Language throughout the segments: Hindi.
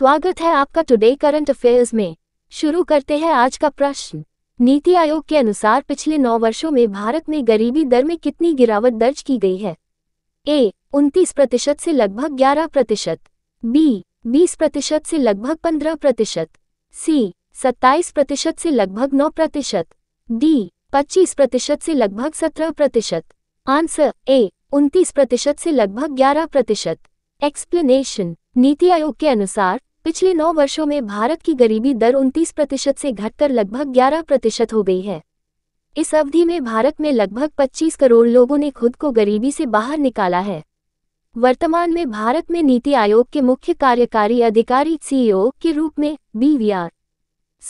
स्वागत है आपका टुडे करंट अफेयर्स में शुरू करते हैं आज का प्रश्न नीति आयोग के अनुसार पिछले नौ वर्षों में भारत में गरीबी दर में कितनी गिरावट दर्ज की गई है ए उनतीस प्रतिशत से लगभग ग्यारह प्रतिशत बी बीस प्रतिशत से लगभग पंद्रह प्रतिशत सी सत्ताईस प्रतिशत से लगभग नौ प्रतिशत डी पच्चीस प्रतिशत से लगभग सत्रह प्रतिशत आंसर ए उनतीस प्रतिशत से लगभग ग्यारह प्रतिशत एक्सप्लेनेशन नीति आयोग के अनुसार पिछले नौ वर्षों में भारत की गरीबी दर उनतीस प्रतिशत से घटकर लगभग ग्यारह प्रतिशत हो गई है इस अवधि में भारत में लगभग 25 करोड़ लोगों ने खुद को गरीबी से बाहर निकाला है वर्तमान में भारत में नीति आयोग के मुख्य कार्यकारी अधिकारी सीईओ के रूप में बी वी आर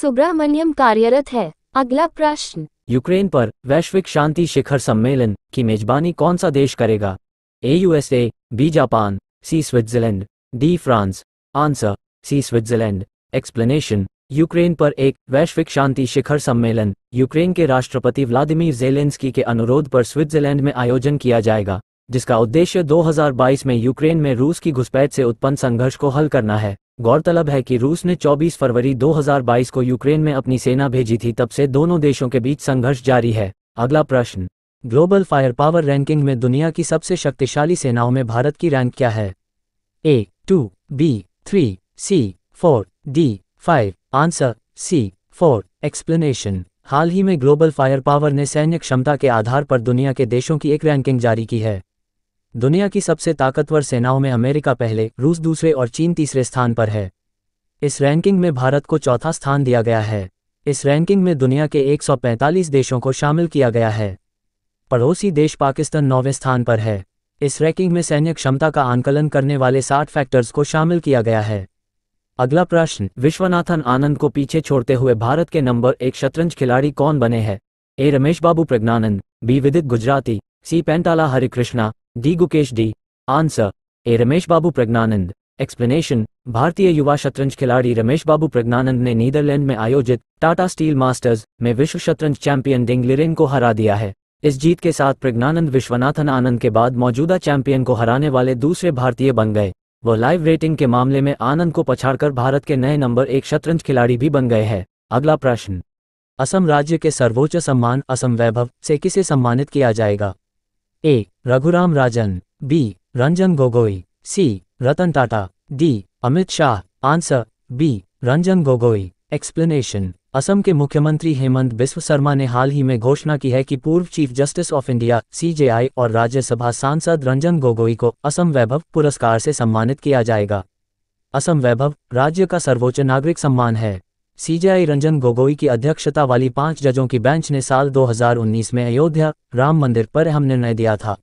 सुब्रमण्यम कार्यरत है अगला प्रश्न यूक्रेन पर वैश्विक शांति शिखर सम्मेलन की मेजबानी कौन सा देश करेगा A USA B Japan C Switzerland D France answer C Switzerland explanation Ukraine पर एक वैश्विक शांति शिखर सम्मेलन यूक्रेन के राष्ट्रपति व्लादिमीर जेलेंस्की के अनुरोध पर स्विट्जरलैंड में आयोजन किया जाएगा जिसका उद्देश्य 2022 में यूक्रेन में रूस की घुसपैठ से उत्पन्न संघर्ष को हल करना है गौरतलब है कि रूस ने 24 फरवरी 2022 को यूक्रेन में अपनी सेना भेजी थी तब से दोनों देशों के बीच संघर्ष जारी है अगला प्रश्न ग्लोबल फायर पावर रैंकिंग में दुनिया की सबसे शक्तिशाली सेनाओं में भारत की रैंक क्या है A two B three C four D five answer C four explanation हाल ही में ग्लोबल फायर पावर ने सैन्य क्षमता के आधार पर दुनिया के देशों की एक रैंकिंग जारी की है दुनिया की सबसे ताकतवर सेनाओं में अमेरिका पहले रूस दूसरे और चीन तीसरे स्थान पर है इस रैंकिंग में भारत को चौथा स्थान दिया गया है इस रैंकिंग में दुनिया के 145 देशों को शामिल किया गया है पड़ोसी देश पाकिस्तान नौवें स्थान पर है इस रैंकिंग में सैन्य क्षमता का आंकलन करने वाले साठ फैक्टर्स को शामिल किया गया है अगला प्रश्न विश्वनाथन आनंद को पीछे छोड़ते हुए भारत के नंबर एक शतरंज खिलाड़ी कौन बने हैं A Ramesh Babu Praggnanandhaa B Vidit Gujrathi C Pentala Harikrishna D Gukesh D answer A Ramesh Babu Praggnanandhaa explanation भारतीय युवा शतरंज खिलाड़ी रमेश बाबू प्रज्ञानंद ने नीदरलैंड में आयोजित टाटा स्टील मास्टर्स में विश्व शतरंज चैंपियन डिंगलिरेन को हरा दिया है इस जीत के साथ प्रज्ञानंद विश्वनाथन आनंद के बाद मौजूदा चैंपियन को हराने वाले दूसरे भारतीय बन गए वह लाइव रेटिंग के मामले में आनंद को पछाड़कर भारत के नए नंबर एक शतरंज खिलाड़ी भी बन गए हैं अगला प्रश्न असम राज्य के सर्वोच्च सम्मान असम वैभव से किसे सम्मानित किया जाएगा A Raghuram Rajan B Ranjan Gogoi C Ratan Tata D Amit Shah answer B Ranjan Gogoi explanation Assam के मुख्यमंत्री हेमंत बिस्व शर्मा ने हाल ही में घोषणा की है कि पूर्व chief justice of India CJI और राज्यसभा सांसद रंजन गोगोई को असम वैभव पुरस्कार से सम्मानित किया जाएगा असम वैभव राज्य का सर्वोच्च नागरिक सम्मान है सीजेआई रंजन गोगोई की अध्यक्षता वाली पांच जजों की बेंच ने साल 2019 में अयोध्या राम मंदिर पर अहम निर्णय दिया था